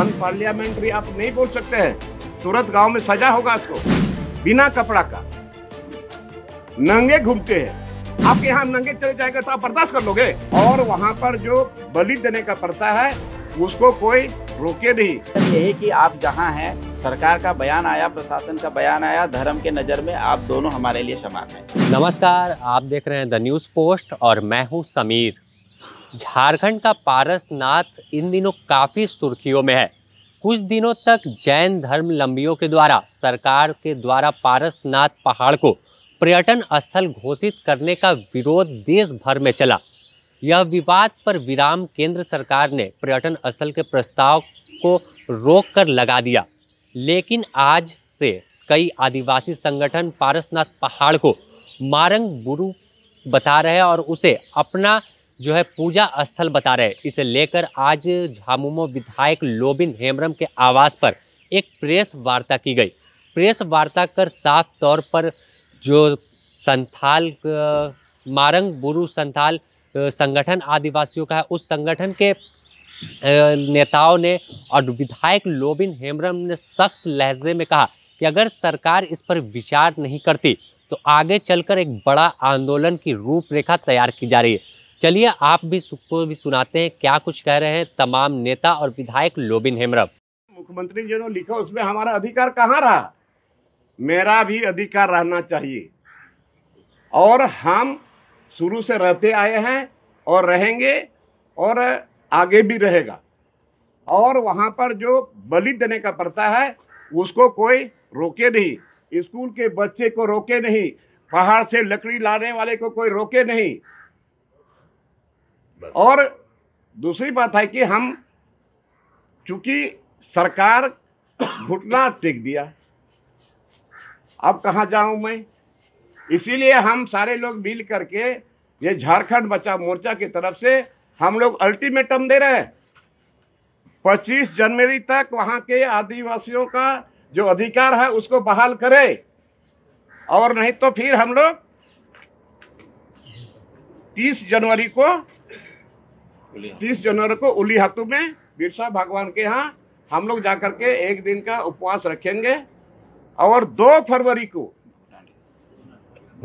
unparliamentary आप नहीं बोल सकते हैं तुरंत गांव में सजा होगा इसको बिना कपड़ा का नंगे घूमते हैं आपके यहाँ नंगे चले जाएंगे तो आप बर्दाश्त कर लोगे और वहाँ पर जो बलि देने का पड़ता है उसको कोई रोके नहीं यही कि आप जहाँ हैं सरकार का बयान आया प्रशासन का बयान आया धर्म के नज़र में आप दोनों हमारे लिए समान हैं नमस्कार आप देख रहे हैं द न्यूज़ पोस्ट और मैं हूँ समीर झारखंड का पारसनाथ इन दिनों काफ़ी सुर्खियों में है कुछ दिनों तक जैन धर्मलंबियों के द्वारा सरकार के द्वारा पारसनाथ पहाड़ को पर्यटन स्थल घोषित करने का विरोध देश भर में चला यह विवाद पर विराम केंद्र सरकार ने पर्यटन स्थल के प्रस्ताव को रोक कर लगा दिया लेकिन आज से कई आदिवासी संगठन पारसनाथ पहाड़ को मारंग बुरु बता रहे हैं और उसे अपना जो है पूजा स्थल बता रहे इसे लेकर आज झामुमो विधायक लोबिन हेम्ब्रम के आवास पर एक प्रेस वार्ता की गई प्रेस वार्ता कर साफ तौर पर जो संथाल मारंग बुरु संथाल संगठन आदिवासियों का है उस संगठन के नेताओं ने और विधायक लोबिन हेम्ब्रम ने सख्त लहजे में कहा कि अगर सरकार इस पर विचार नहीं करती तो आगे चलकर एक बड़ा आंदोलन की रूपरेखा तैयार की जा रही है चलिए आप भी को भी सुनाते हैं क्या कुछ कह रहे हैं तमाम नेता और विधायक लोबिन हेमरव मुख्यमंत्री जी ने लिखा उसमें हमारा अधिकार कहाँ रहा मेरा भी अधिकार रहना चाहिए और हम शुरू से रहते आए हैं और रहेंगे और आगे भी रहेगा और वहाँ पर जो बलि देने का पड़ता है उसको कोई रोके नहीं स्कूल के बच्चे को रोके नहीं पहाड़ से लकड़ी लाने वाले को कोई रोके नहीं और दूसरी बात है कि हम चूंकि सरकार घुटना टेक दिया अब कहाँ जाऊं मैं इसीलिए हम सारे लोग मिल करके ये झारखंड बचाव मोर्चा की तरफ से हम लोग अल्टीमेटम दे रहे हैं 25 जनवरी तक वहाँ के आदिवासियों का जो अधिकार है उसको बहाल करे और नहीं तो फिर हम लोग 30 जनवरी को तीस जनवरी को उली हाथू में बिरसा भगवान के यहाँ हम लोग जाकर के एक दिन का उपवास रखेंगे और दो फरवरी को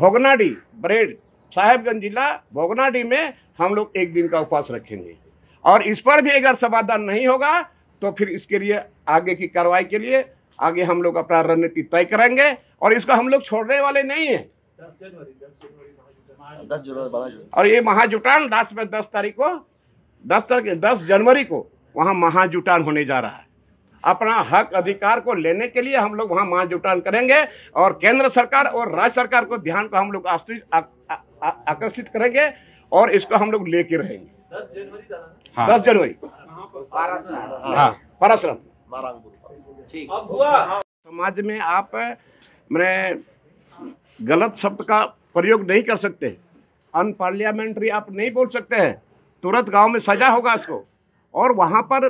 भोगनाडी ब्रेड साहेबगंज जिला भोगनाडी में हम लोग एक दिन का उपवास रखेंगे और इस पर भी अगर समाधान नहीं होगा तो फिर इसके लिए आगे की कार्रवाई के लिए आगे हम लोग अपना रणनीति तय करेंगे और इसको हम लोग छोड़ने वाले नहीं है दस जनवरी और ये महाजुटान लास्ट में दस तारीख को दस तारीख दस जनवरी को वहाँ महाजुटान होने जा रहा है अपना हक अधिकार को लेने के लिए हम लोग वहाँ महाजुटान करेंगे और केंद्र सरकार और राज्य सरकार को ध्यान को हम लोग आकर्षित करेंगे और इसको हम लोग लेके रहेंगे दस जनवरी हाँ दस जनवरी हाँ, समाज में आप मैंने गलत शब्द का प्रयोग नहीं कर सकते अनपार्लियामेंट्री आप नहीं बोल सकते हैं तुरंत गांव में सजा होगा इसको और वहां पर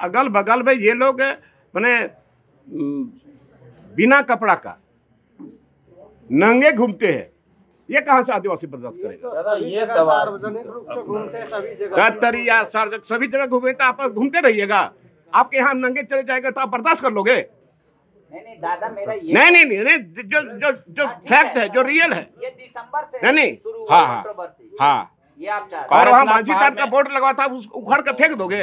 अगल बगल में ये लोग मैंने बिना कपड़ा का नंगे घूमते हैं ये कहाँ से आदिवासी बर्दाश्त करेगा तो ये सवाल तरिया सार्वजनिक सभी जगह घूमे तो आप घूमते रहिएगा आपके यहाँ नंगे चले जाएगा तो आप बर्दाश्त कर लोगे नहीं नहीं दादा मेरा ये नहीं नहीं नहीं, नहीं जो जो जो फैक्ट हाँ, है, है जो रियल तो है ये दिसंबर से नहीं नहीं हाँ हाँ हाँ और वहाँ मांझी तार का बोर्ड लगा था उखाड़ के फेंक दोगे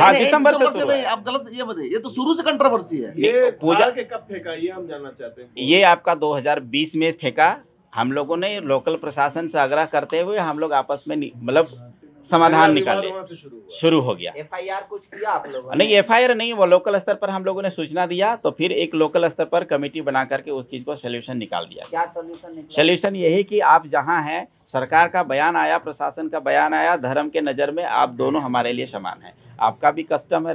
हाँ दिसंबर से आप गलत ये बताइए ये तो शुरू से कंट्रोवर्सी है ये पूजा के कब फेंका ये हम जानना चाहते हैं ये आपका 2020 में फेंका हम लोगों ने लोकल प्रशासन से आग्रह करते हुए हम लोग आपस में मतलब समाधान लिया शुरू हो गया एफ कुछ किया आप लोगों नहीं एफ नहीं वो लोकल स्तर पर हम लोगों ने सूचना दिया तो फिर एक लोकल स्तर पर कमेटी बना करके उस चीज को सोल्यूशन निकाल दिया क्या सोल्यूशन सोल्यूशन यही की आप जहाँ है सरकार का बयान आया प्रशासन का बयान आया धर्म के नज़र में आप दोनों हमारे लिए समान है आपका भी कस्टम है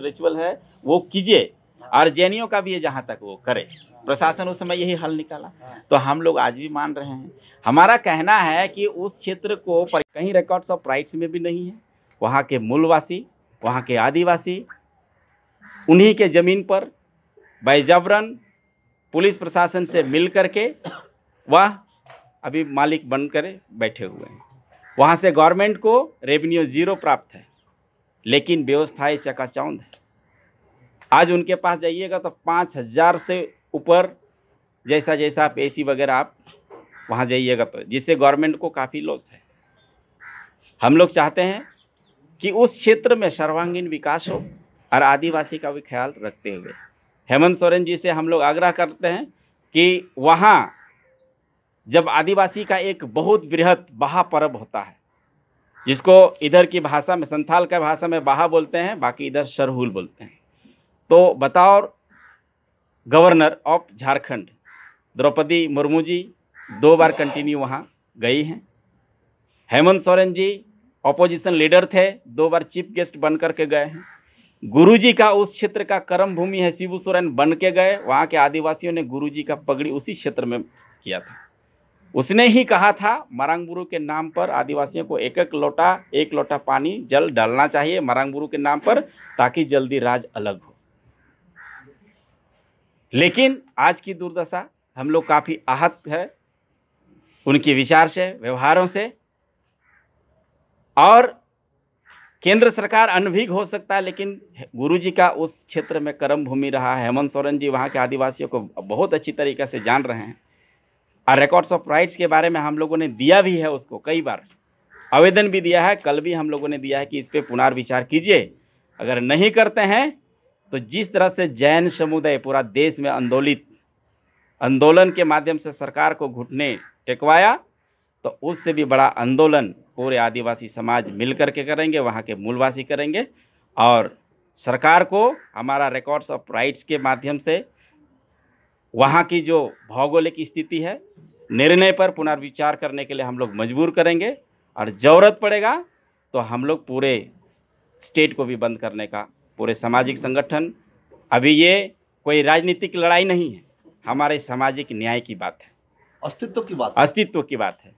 रिचुअल है वो कीजिए और जैनियों का भी है जहाँ तक वो करे प्रशासन उस समय यही हल निकाला तो हम लोग आज भी मान रहे हैं हमारा कहना है कि उस क्षेत्र को पर कहीं रिकॉर्ड्स ऑफ राइट्स में भी नहीं है वहाँ के मूलवासी वहाँ के आदिवासी उन्हीं के ज़मीन पर बेजबरन पुलिस प्रशासन से मिल करके वह अभी मालिक बन कर बैठे हुए हैं वहाँ से गवर्नमेंट को रेवेन्यू ज़ीरो प्राप्त है लेकिन व्यवस्थाएँ चकाचौंध है आज उनके पास जाइएगा तो पाँच हज़ार से ऊपर जैसा जैसा आप ए वगैरह आप वहाँ जाइएगा तो जिससे गवर्नमेंट को काफ़ी लॉस है हम लोग चाहते हैं कि उस क्षेत्र में सर्वांगीण विकास हो और आदिवासी का भी ख्याल रखते हुए हेमंत सोरेन जी से हम लोग आग्रह करते हैं कि वहाँ जब आदिवासी का एक बहुत बृहद बाहा पर्व होता है जिसको इधर की भाषा में संथाल का भाषा में बाहा बोलते हैं बाकी इधर सरहुल बोलते हैं तो बतौर गवर्नर ऑफ झारखंड द्रौपदी मुर्मू जी दो बार कंटिन्यू वहाँ गई हैं हेमंत सोरेन जी ऑपोजिशन लीडर थे दो बार चीफ गेस्ट बन करके गए हैं गुरुजी का उस क्षेत्र का कर्म भूमि है शिबू सोरेन बन के गए वहाँ के आदिवासियों ने गुरुजी का पगड़ी उसी क्षेत्र में किया था उसने ही कहा था मरांगबुरु के नाम पर आदिवासियों को एक एक लोटा एक लोटा पानी जल डालना चाहिए मरांगबुरु के नाम पर ताकि जल्दी राज अलग हो लेकिन आज की दुर्दशा हम लोग काफ़ी आहत है उनके विचार से व्यवहारों से और केंद्र सरकार अनभिग हो सकता है लेकिन गुरु जी का उस क्षेत्र में कर्म भूमि रहा है हेमंत सोरेन जी वहाँ के आदिवासियों को बहुत अच्छी तरीके से जान रहे हैं और रिकॉर्ड्स ऑफ राइट्स के बारे में हम लोगों ने दिया भी है उसको कई बार आवेदन भी दिया है कल भी हम लोगों ने दिया है कि इस पर पुनर्विचार कीजिए अगर नहीं करते हैं तो जिस तरह से जैन समुदाय पूरा देश में आंदोलित आंदोलन के माध्यम से सरकार को घुटने टेकवाया तो उससे भी बड़ा आंदोलन पूरे आदिवासी समाज मिल कर के करेंगे वहाँ के मूलवासी करेंगे और सरकार को हमारा रिकॉर्ड्स ऑफ राइट्स के माध्यम से वहाँ की जो भौगोलिक स्थिति है निर्णय पर पुनर्विचार करने के लिए हम लोग मजबूर करेंगे और ज़रूरत पड़ेगा तो हम लोग पूरे स्टेट को भी बंद करने का पूरे सामाजिक संगठन अभी ये कोई राजनीतिक लड़ाई नहीं है हमारे सामाजिक न्याय की बात है अस्तित्व की बात अस्तित्व की बात है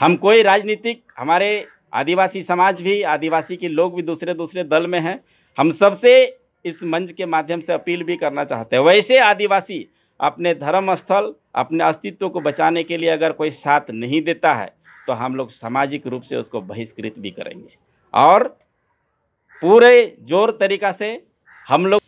हम कोई राजनीतिक हमारे आदिवासी समाज भी आदिवासी के लोग भी दूसरे दूसरे दल में हैं हम सबसे इस मंच के माध्यम से अपील भी करना चाहते हैं वैसे आदिवासी अपने धर्म स्थल अपने अस्तित्व को बचाने के लिए अगर कोई साथ नहीं देता है तो हम लोग सामाजिक रूप से उसको बहिष्कृत भी करेंगे और पूरे जोर तरीका से हम लोग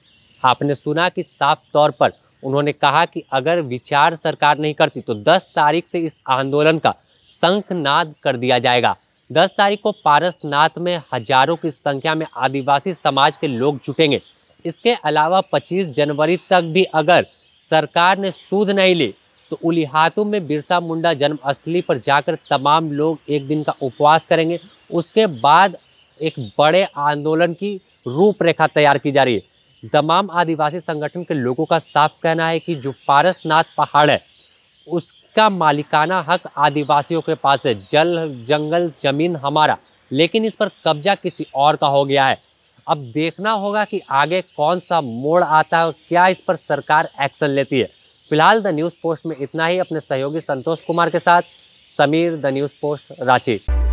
आपने सुना कि साफ तौर पर उन्होंने कहा कि अगर विचार सरकार नहीं करती तो 10 तारीख से इस आंदोलन का शंखनाद कर दिया जाएगा 10 तारीख को पारसनाथ में हजारों की संख्या में आदिवासी समाज के लोग जुटेंगे इसके अलावा 25 जनवरी तक भी अगर सरकार ने सूद नहीं ली तो उलिहातू में बिरसा मुंडा जन्मस्थली पर जाकर तमाम लोग एक दिन का उपवास करेंगे उसके बाद एक बड़े आंदोलन की रूपरेखा तैयार की जा रही है तमाम आदिवासी संगठन के लोगों का साफ कहना है कि जो पारसनाथ पहाड़ है उसका मालिकाना हक आदिवासियों के पास है जल जंगल जमीन हमारा लेकिन इस पर कब्जा किसी और का हो गया है अब देखना होगा कि आगे कौन सा मोड़ आता है और क्या इस पर सरकार एक्शन लेती है फिलहाल द न्यूज़ पोस्ट में इतना ही अपने सहयोगी संतोष कुमार के साथ Sameer the News Post Ranchi